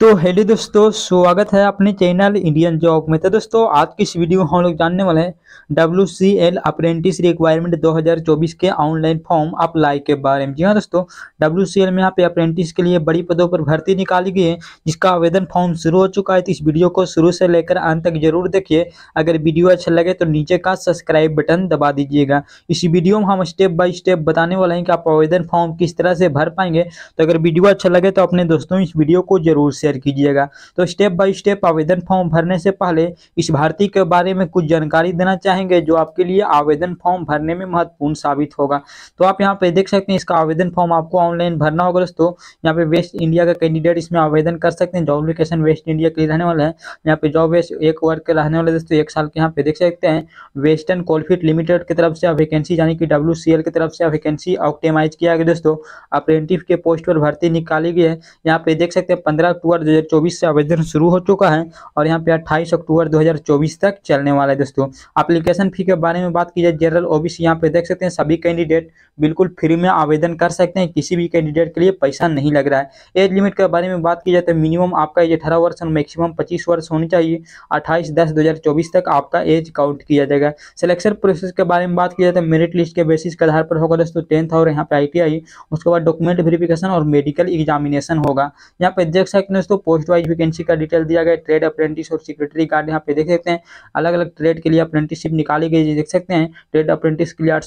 तो हेलो दोस्तों स्वागत है अपने चैनल इंडियन जॉब में तो दोस्तों आज की इस वीडियो में हम लोग जानने वाले हैं W C L apprentice requirement 2024 के ऑनलाइन फॉर्म अप्लाई के बारे में जी हाँ दोस्तों डब्ल्यू सी एल में यहाँ पे अप्रेंटिस के लिए बड़ी पदों पर भर्ती निकाली गई है जिसका आवेदन फॉर्म शुरू हो चुका है तो इस वीडियो को शुरू से लेकर अंत तक जरूर देखिए अगर वीडियो अच्छा लगे तो नीचे का सब्सक्राइब बटन दबा दीजिएगा इस वीडियो में हम स्टेप बाय स्टेप बताने वाले हैं कि आप आवेदन फॉर्म किस तरह से भर पाएंगे तो अगर वीडियो अच्छा लगे तो अपने दोस्तों इस वीडियो को जरूर शेयर कीजिएगा तो स्टेप बाय स्टेप आवेदन फॉर्म भरने से पहले इस भर्ती के बारे में कुछ जानकारी देना चाहेंगे जो आपके लिए आवेदन फॉर्म भरने में महत्वपूर्ण साबित होगा तो आप यहाँ पे देख सकते हैं इसका आवेदन फॉर्म आपको ऑनलाइन भरना होगा दोस्तों यहाँ पे वेस्ट इंडिया का कैंडिडेट इसमें आवेदन कर सकते हैं जॉब लोकेशन वेस्ट इंडिया के रहने वाले हैं यहाँ पे जॉब एक वर्ग के रहने वाले दोस्तों एक साल के यहाँ पे देख सकते हैं वेस्टर्न कोलफिट लिमिटेड की तरफ से वैकेंसी यानी कि डब्ल्यू की तरफ से वैकेंसी ऑक्टेमाइज किया गया दोस्तों अप्रेंटिव के पोस्ट पर भर्ती निकाली गई है यहाँ पे देख सकते हैं पंद्रह अक्टूबर अक्टूबर 2024 से आवेदन शुरू हो चुका है और यहाँ पे 28 अक्टूबर 2024 तक चलने वाला है दोस्तों अप्लीकेशन फी के बारे में बात की जाए जनरल ओबीसी यहाँ पे देख सकते हैं सभी कैंडिडेट बिल्कुल फ्री में आवेदन कर सकते हैं किसी भी कैंडिडेट के लिए पैसा नहीं लग रहा है एज लिमिट के बारे में बात की जाए तो मिनिमम आपका एज अठारह वर्ष और मैक्सिमम पच्चीस वर्ष होनी चाहिए अट्ठाईस दस दो तक आपका एज काउंट किया जाएगा सिलेक्शन प्रोसेस के बारे में बात की जाए तो मेरिट लिस्ट के बेसिस के आधार पर होगा दोस्तों टेंथ और यहाँ पे आई उसके बाद डॉक्यूमेंट वेरिफिकेशन और मेडिकल एग्जामिनेशन होगा यहाँ पे देख सकते हैं दोस्तों पोस्ट वाइज वैकेंसी का डिटेल दिया गया ट्रेड अप्रेंटिस और सिक्रेटरी कार्ड यहाँ पे देख सकते हैं अलग अलग ट्रेड के लिए अप्रेंटिसशिप निकाली गई देख सकते हैं ट्रेड अप्रेंटिस के लिए आठ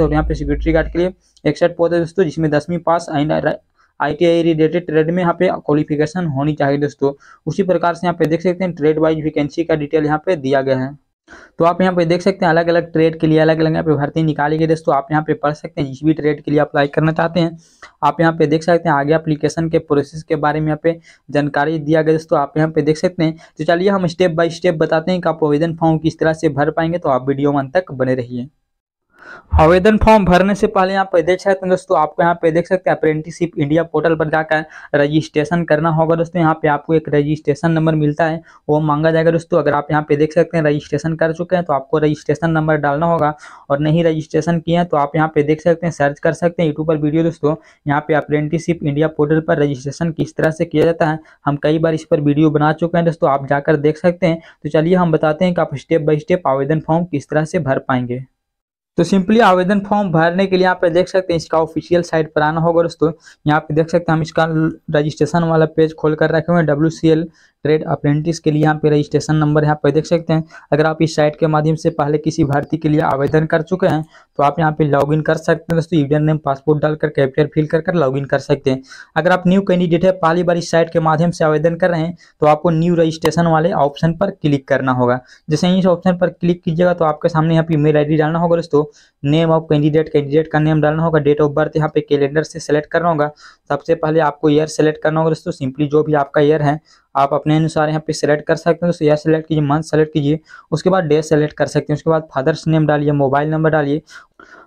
और यहाँ पे सिक्योरिटी कार्ड के लिए एकसठ पौधे दोस्तों जिसमें दसवीं pass T I related trade में यहाँ पे क्वालिफिकेशन होनी चाहिए दोस्तों उसी प्रकार से यहाँ पे देख सकते हैं ट्रेड वाइज वैकेंसी का डिटेल यहाँ पे दिया गया है तो आप यहाँ पे देख सकते हैं अलग अलग ट्रेड के लिए अलग अलग यहाँ पे भर्ती निकाली गई दोस्तों आप यहाँ पे पढ़ सकते हैं जिस भी ट्रेड के लिए अप्लाई करना चाहते हैं आप यहाँ पे देख सकते हैं आगे अप्लीकेशन के प्रोसेस के बारे में यहाँ पे जानकारी दिया गया दोस्तों आप यहाँ पे देख सकते हैं तो चलिए हम स्टेप बाय स्टेप बताते हैं कि आप आवेदन फॉर्म किस तरह से भर पाएंगे तो आप वीडियो में तक बने रहिए आवेदन फॉर्म भरने से पहले यहाँ पे देख सकते हैं दोस्तों आपको यहाँ पे देख सकते हैं अप्रेंटिसिप इंडिया पोर्टल पर जाकर रजिस्ट्रेशन करना होगा दोस्तों यहाँ पे आपको एक रजिस्ट्रेशन नंबर मिलता है वो मांगा जाएगा दोस्तों अगर आप यहाँ पे देख सकते हैं रजिस्ट्रेशन कर चुके हैं तो आपको रजिस्ट्रेशन नंबर डालना होगा और नहीं रजिस्ट्रेशन किए हैं तो आप यहाँ पे देख सकते हैं सर्च कर सकते हैं यूट्यूब पर वीडियो दोस्तों यहाँ पे अप्रेंटिसिप इंडिया पोर्टल पर रजिस्ट्रेशन किस तरह से किया जाता है हम कई बार इस पर वीडियो बना चुके हैं दोस्तों आप जाकर देख सकते हैं तो चलिए हम बताते हैं कि आप स्टेप बाई स्टेप आवेदन फॉर्म किस तरह से भर पाएंगे तो सिंपली आवेदन फॉर्म भरने के लिए यहाँ पे देख सकते हैं इसका ऑफिशियल साइट पर आना होगा दोस्तों यहाँ पे देख सकते हैं हम इसका रजिस्ट्रेशन वाला पेज खोल कर रखे हुए हैं W C L trade apprentice के लिए यहाँ पे रजिस्ट्रेशन नंबर यहाँ पे देख सकते हैं अगर आप इस साइट के माध्यम से पहले किसी भर्ती के लिए आवेदन कर चुके हैं तो आप यहाँ पे लॉगिन कर सकते हैं दोस्तों यूजर नेम पासपोर्ट डालकर कैप्चर फिल कर कर लॉगिन कर सकते हैं अगर आप न्यू कैंडिडेट है पहली बार इस साइट के माध्यम से आवेदन कर रहे हैं तो आपको न्यू रजिस्ट्रेशन वाले ऑप्शन पर क्लिक करना होगा जैसे इस ऑप्शन पर क्लिक कीजिएगा तो आपके सामने यहाँ पे मेल आई डालना होगा दोस्तों नेम ऑफ कैंडिडेट कैंडिडेट का नेम डालना होगा डेट ऑफ बर्थ यहाँ पे कैलेंडर सेलेक्ट करना होगा सबसे पहले आपको ईयर सेलेक्ट करना होगा दोस्तों सिंपली जो भी आपका ईयर है आप अपने अनुसार यहाँ पे सेलेक्ट कर सकते हैं तो यह सेलेक्ट कीजिए मंथ सेलेक्ट कीजिए उसके बाद डे सेलेक्ट कर सकते हैं उसके बाद फादर्स नेम डालिए मोबाइल नंबर डालिए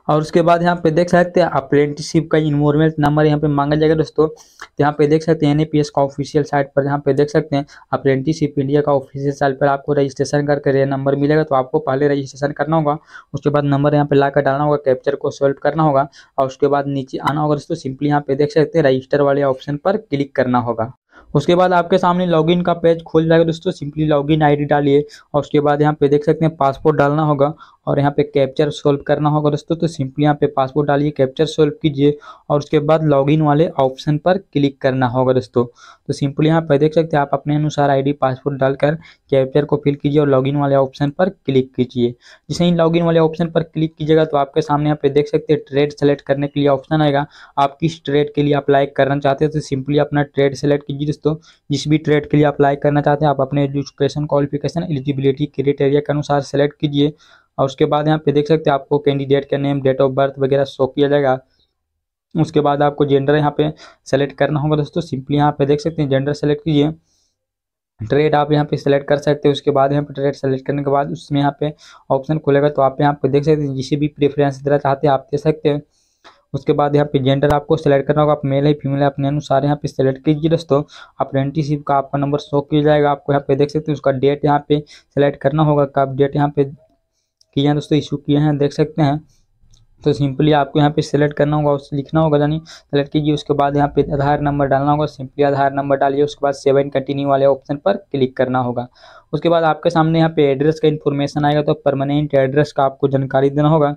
और उसके बाद यहाँ पे देख सकते हैं अप्रेंटिसिप का इन्वॉर्मेंट नंबर यहाँ पे मांगा जाएगा दोस्तों तो यहाँ पे देख सकते हैं एन का ऑफिशियल साइट पर यहाँ पे देख सकते हैं अप्रेंटिसिप इंडिया का ऑफिशियल साइट पर आपको रजिस्ट्रेशन करके नंबर मिलेगा तो आपको पहले रजिस्ट्रेशन करना होगा उसके बाद नंबर यहाँ पे ला डालना होगा कैप्चर को सॉल्व करना होगा और उसके बाद नीचे आना होगा दोस्तों सिंपली यहाँ पे देख सकते हैं रजिस्टर वाले ऑप्शन पर क्लिक करना होगा उसके बाद आपके सामने लॉगिन का पेज खोल जाएगा दोस्तों सिंपली लॉगिन आईडी डालिए और उसके बाद यहाँ पे देख सकते हैं पासपोर्ट डालना होगा और यहाँ पे कैप्चर सोल्व करना होगा दोस्तों तो सिंपली यहाँ पे पासवर्ड डालिए कैप्चर सोल्व कीजिए और उसके बाद लॉगिन वाले ऑप्शन पर क्लिक करना होगा दोस्तों तो सिंपली यहाँ पे देख सकते हैं आप अपने अनुसार आईडी पासवर्ड डालकर कैप्चर को फिल कीजिए और लॉगिन वाले ऑप्शन पर क्लिक कीजिए जैसे ही लॉगिन वाले ऑप्शन पर क्लिक कीजिएगा तो आपके सामने यहाँ पे देख सकते हैं ट्रेड सेलेक्ट करने के लिए ऑप्शन आएगा आप किस ट्रेड के लिए अप्लाई करना चाहते हैं तो सिंपली अपना ट्रेड सेलेक्ट कीजिए दोस्तों जिस भी ट्रेड के लिए अप्लाई करना चाहते हैं आप अपने एजुकेशन क्वालिफिकेशन एलिजिबिलिटी क्रिटेरिया के अनुसार सेलेक्ट कीजिए और उसके बाद यहाँ पे देख सकते हैं आपको कैंडिडेट का नेम डेट ऑफ बर्थ वगैरह शो किया जाएगा उसके बाद आपको जेंडर यहाँ पे सेलेक्ट करना होगा दोस्तों सिंपली यहाँ पे देख सकते हैं जेंडर सेलेक्ट कीजिए ट्रेड आप यहाँ पे सेलेक्ट कर सकते हैं उसके बाद यहाँ पे ट्रेड सेलेक्ट करने के बाद उसमें यहाँ पे ऑप्शन खुलेगा तो आप यहाँ पे देख सकते हैं जिसे भी प्रेफरेंस देना चाहते हैं आप दे सकते हैं उसके बाद यहाँ पे जेंडर आपको सेलेक्ट करना होगा आप मेल है फीमेल है अपने अनुसार यहाँ पे सेलेक्ट कीजिए दोस्तों अप्रेंटिसिप का आपका नंबर शो किया जाएगा आपको यहाँ पे देख सकते हैं उसका डेट यहाँ पे सेलेक्ट करना होगा कब डेट यहाँ पे किए हैं दोस्तों इशू किए हैं देख सकते हैं तो सिंपली आपको यहाँ पे सेलेक्ट करना होगा उससे लिखना होगा यानी सेलेक्ट कीजिए उसके बाद यहाँ पे आधार नंबर डालना होगा सिंपली आधार नंबर डालिए उसके बाद सेवन कंटिन्यू वाले ऑप्शन पर क्लिक करना होगा उसके बाद आपके सामने यहाँ पे एड्रेस का इन्फॉर्मेशन आएगा तो परमानेंट एड्रेस का आपको जानकारी देना होगा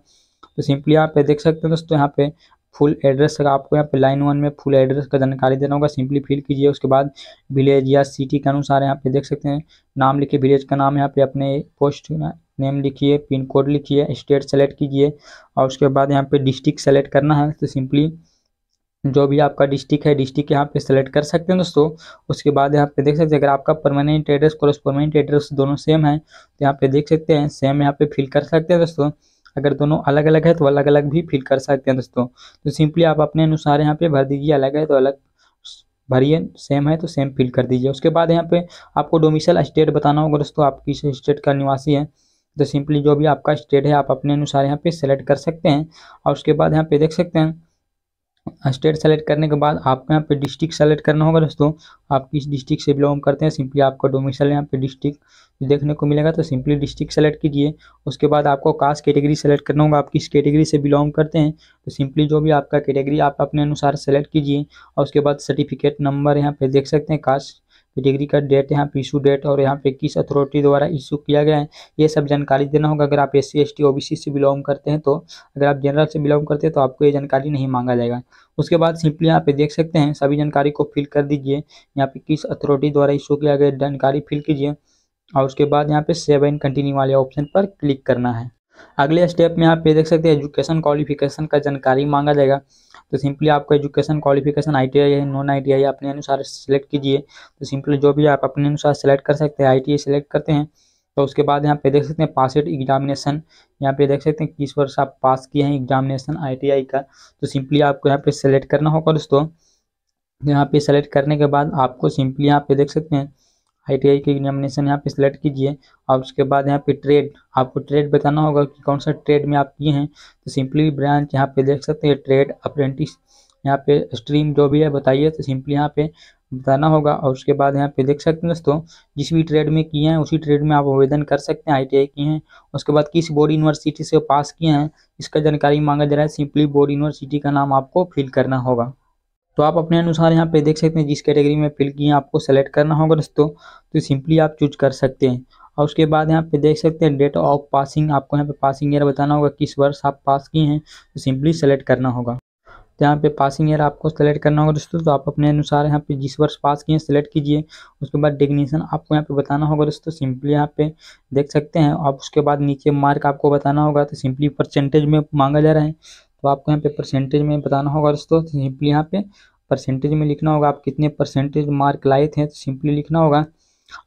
तो सिंपली यहाँ पे देख सकते हैं दोस्तों यहाँ पे फुल एड्रेस का आपको यहाँ पे लाइन वन में फुल एड्रेस का जानकारी देना होगा सिंपली फिल कीजिए उसके बाद विलेज या सिटी के अनुसार यहाँ पे देख सकते हैं नाम लिखे विलेज का नाम यहाँ पे अपने पोस्ट नेम लिखिए पिन कोड लिखिए स्टेट सेलेक्ट कीजिए और उसके बाद यहाँ पे डिस्ट्रिक्ट सेलेक्ट करना है तो सिंपली जो भी आपका डिस्ट्रिक्ट है डिस्ट्रिक्ट यहाँ पे सेलेक्ट कर सकते हैं दोस्तों उसके बाद यहाँ पे देख सकते हैं अगर आपका permanent address cross permanent address दोनों सेम है तो यहाँ पे देख सकते हैं सेम यहाँ पे फिल कर सकते हैं दोस्तों अगर दोनों अलग अलग है तो अलग अलग भी फिल कर सकते हैं दोस्तों तो सिंपली आप अपने अनुसार यहाँ पे भर दीजिए अलग है तो अलग भरिए सेम है तो सेम फिल कर दीजिए उसके बाद यहाँ पे आपको डोमिसल स्टेट बताना होगा दोस्तों आप किस स्टेट का निवासी है तो सिंपली जो भी आपका स्टेट है आप अपने अनुसार यहाँ पे सेलेक्ट कर सकते हैं और उसके बाद यहाँ पे देख सकते हैं स्टेट सेलेक्ट करने के बाद आपको यहाँ पे डिस्ट्रिक्ट सेलेक्ट करना होगा दोस्तों आप किस डिस्ट्रिक्ट से बिलोंग करते हैं सिंपली आपका डोमिसल यहाँ पे डिस्ट्रिक्ट देखने को मिलेगा तो सिंपली डिस्ट्रिक्ट सेलेक्ट कीजिए उसके बाद आपको कास्ट कैटेगरी सेलेक्ट करना होगा आप किस कैटेगरी से बिलोंग करते हैं तो सिंपली जो भी आपका कैटेगरी आप अपने अनुसार सेलेक्ट कीजिए और उसके बाद सर्टिफिकेट नंबर यहाँ पे देख सकते हैं कास्ट डिग्री का डेट यहाँ पे इशू डेट और यहाँ पे किस अथॉरिटी द्वारा इशू किया गया है ये सब जानकारी देना होगा अगर आप S C S T O B C से बिलोंग करते हैं तो अगर आप जनरल से बिलोंग करते हैं तो आपको ये जानकारी नहीं मांगा जाएगा उसके बाद सिंपली यहाँ पे देख सकते हैं सभी जानकारी को फिल कर दीजिए यहाँ पे किस अथॉरिटी द्वारा इशू किया गया जानकारी फिल कीजिए और उसके बाद यहाँ पे सेव एंड कंटिन्यू वाले ऑप्शन पर क्लिक करना है अगले स्टेप में आप ये देख सकते हैं एजुकेशन क्वालिफिकेशन का जानकारी मांगा जाएगा तो सिंपली आपको education qualification I T I non I T I अपने अनुसार सेलेक्ट कीजिए तो सिंपली जो भी आप अपने अनुसार सेलेक्ट कर सकते हैं आई टी आई सेलेक्ट करते हैं तो उसके बाद यहाँ पे देख सकते हैं पास एड एग्जामिनेशन यहाँ पे देख सकते हैं किस वर्ष आप पास किए हैं एग्जामिनेशन आईटीआई e का तो सिंपली आपको यहाँ पे सेलेक्ट करना होगा दोस्तों यहाँ पे सेलेक्ट करने के बाद आपको सिंपली यहाँ पे देख सकते हैं आई टी आई की एग्जामिनेशन यहाँ पे सिलेक्ट कीजिए और उसके बाद यहाँ पे ट्रेड आपको ट्रेड बताना होगा कि कौन सा ट्रेड में आप किए हैं तो सिंपली ब्रांच यहाँ पे देख सकते हैं ट्रेड अप्रेंटिस यहाँ पे स्ट्रीम जो भी है बताइए तो सिंपली यहाँ पे बताना होगा और उसके बाद यहाँ पे देख सकते हैं दोस्तों जिस भी ट्रेड में किए हैं उसी ट्रेड में आप आवेदन कर सकते हैं आई किए हैं उसके बाद किस बोर्ड यूनिवर्सिटी से पास किए हैं इसका जानकारी मांगा जा रहा है सिंपली बोर्ड यूनिवर्सिटी का नाम आपको फिल करना होगा तो आप अपने अनुसार यहाँ पे देख सकते हैं जिस कैटेगरी में फिल किए आपको सेलेक्ट करना होगा दोस्तों तो सिंपली आप चूज कर सकते हैं और उसके बाद यहाँ पे देख सकते हैं डेट ऑफ पासिंग आपको यहाँ पे पासिंग ईयर बताना होगा किस वर्ष आप पास किए हैं तो सिंपली सेलेक्ट करना होगा तो यहाँ पे पासिंग ईयर आपको सेलेक्ट करना होगा दोस्तों तो आप अपने अनुसार यहाँ पे जिस वर्ष पास किए हैं सेलेक्ट कीजिए उसके बाद डिग्नेशन आपको यहाँ पे बताना होगा दोस्तों सिंपली यहाँ पे देख सकते हैं आप उसके बाद नीचे मार्क आपको बताना होगा तो सिंपली परसेंटेज में मांगा जा रहा है तो आपको यहाँ पे परसेंटेज में बताना होगा दोस्तों सिंपली तो यहाँ पे परसेंटेज में लिखना होगा आप कितने परसेंटेज मार्क लाए थे तो सिंपली लिखना होगा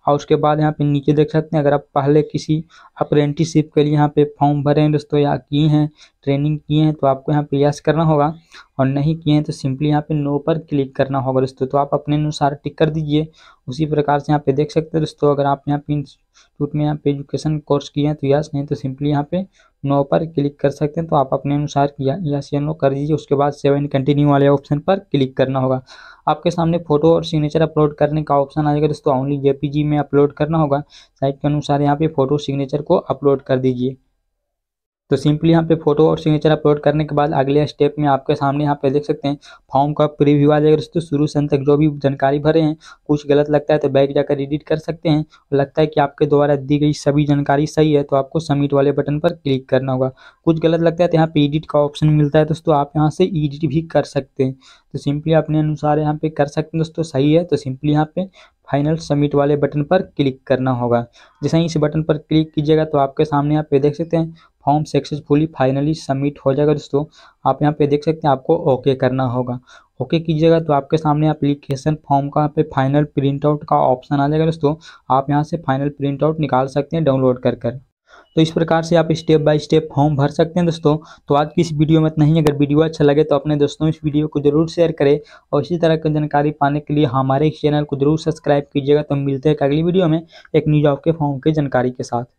और उसके बाद यहाँ पे नीचे देख सकते हैं अगर आप पहले किसी अप्रेंटिसिप के लिए यहाँ पे फॉर्म भरे हैं दोस्तों या किए हैं ट्रेनिंग किए हैं तो आपको यहाँ पे यस करना होगा और नहीं किए हैं तो सिंपली यहाँ पे नो पर क्लिक करना होगा दोस्तों तो आप अपने अनुसार टिक कर दीजिए उसी प्रकार से यहाँ पे देख सकते हैं दोस्तों अगर आप यहाँ पे इंस्टीट्यूट में यहाँ पे एजुकेशन कोर्स किए हैं तो यस नहीं तो सिंपली यहाँ पे नो पर क्लिक कर सकते हैं तो आप अपने अनुसार यस या नो कर दीजिए उसके बाद सेवन कंटिन्यू वाले ऑप्शन पर क्लिक करना होगा आपके सामने फोटो और सिग्नेचर अपलोड करने का ऑप्शन आ जाएगा दोस्तों ओनली जेपीजी में अपलोड करना होगा साइट के अनुसार यहाँ पे फोटो सिग्नेचर को अपलोड कर दीजिए तो सिंपली यहाँ पे फोटो और सिग्नेचर अपलोड करने के बाद अगले स्टेप में आपके सामने यहाँ पे देख सकते हैं फॉर्म का प्रीव्यू आ जाएगा दोस्तों शुरू से अंत तक जो भी जानकारी भरे हैं कुछ गलत लगता है तो बैक जाकर एडिट कर सकते हैं लगता है कि आपके द्वारा दी गई सभी जानकारी सही है तो आपको सबमिट वाले बटन पर क्लिक करना होगा कुछ गलत लगता है तो यहाँ पे एडिट का ऑप्शन मिलता है दोस्तों आप यहाँ से एडिट भी कर सकते हैं तो सिंपली अपने अनुसार यहाँ पे कर सकते हैं दोस्तों सही है तो सिंपली यहाँ पे फाइनल सबमिट वाले बटन पर क्लिक करना होगा जैसे ही इस बटन पर क्लिक कीजिएगा तो आपके सामने आप ये देख सकते हैं फॉर्म सक्सेसफुली फाइनली सबमिट हो जाएगा दोस्तों आप यहाँ पे देख सकते हैं आपको ओके करना होगा ओके कीजिएगा तो आपके सामने अप्लीकेशन फॉर्म का यहाँ पे फाइनल प्रिंटआउट का ऑप्शन आ जाएगा दोस्तों आप यहाँ से फाइनल प्रिंटआउट निकाल सकते हैं डाउनलोड कर कर तो इस प्रकार से आप स्टेप बाय स्टेप फॉर्म भर सकते हैं दोस्तों तो आज की इस वीडियो में नहीं अगर वीडियो अच्छा लगे तो अपने दोस्तों इस वीडियो को जरूर शेयर करें और इसी तरह की जानकारी पाने के लिए हमारे इस चैनल को जरूर सब्सक्राइब कीजिएगा तो मिलते हैं अगली वीडियो में एक न्यूज ऑफ के फॉर्म की जानकारी के साथ